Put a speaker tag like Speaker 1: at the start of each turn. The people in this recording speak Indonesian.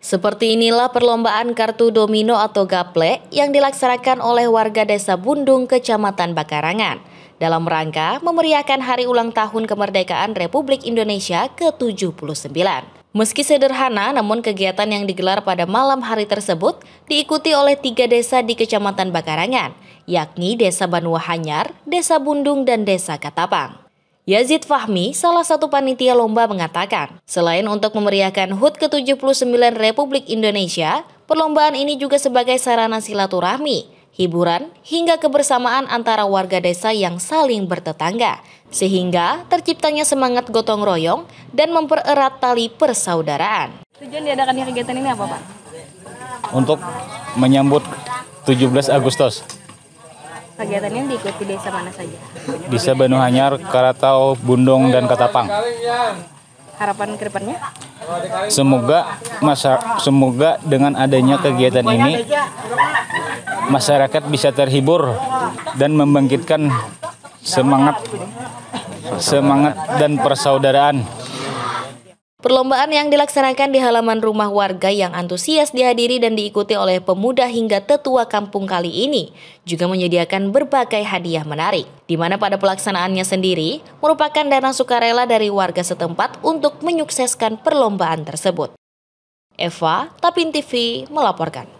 Speaker 1: Seperti inilah perlombaan kartu domino atau gaplek yang dilaksanakan oleh warga Desa Bundung, Kecamatan Bakarangan dalam rangka memeriahkan hari ulang tahun kemerdekaan Republik Indonesia ke-79. Meski sederhana, namun kegiatan yang digelar pada malam hari tersebut diikuti oleh tiga desa di Kecamatan Bakarangan, yakni Desa Banua Hanyar, Desa Bundung, dan Desa Katapang. Yazid Fahmi, salah satu panitia lomba mengatakan, selain untuk memeriahkan HUT ke-79 Republik Indonesia, perlombaan ini juga sebagai sarana silaturahmi, hiburan, hingga kebersamaan antara warga desa yang saling bertetangga, sehingga terciptanya semangat gotong royong dan mempererat tali persaudaraan. Tujuan diadakannya kegiatan ini apa, Pak?
Speaker 2: Untuk menyambut 17 Agustus
Speaker 1: Kegiatan ini diikuti desa mana saja?
Speaker 2: Bisa Benuhanyar, Karatau, Bundong, dan Katapang.
Speaker 1: Harapan kedepannya?
Speaker 2: Semoga masa, semoga dengan adanya kegiatan ini masyarakat bisa terhibur dan membangkitkan semangat semangat dan persaudaraan.
Speaker 1: Perlombaan yang dilaksanakan di halaman rumah warga yang antusias dihadiri dan diikuti oleh pemuda hingga tetua kampung kali ini juga menyediakan berbagai hadiah menarik, di mana pada pelaksanaannya sendiri merupakan dana sukarela dari warga setempat untuk menyukseskan perlombaan tersebut. Eva Tapin TV melaporkan.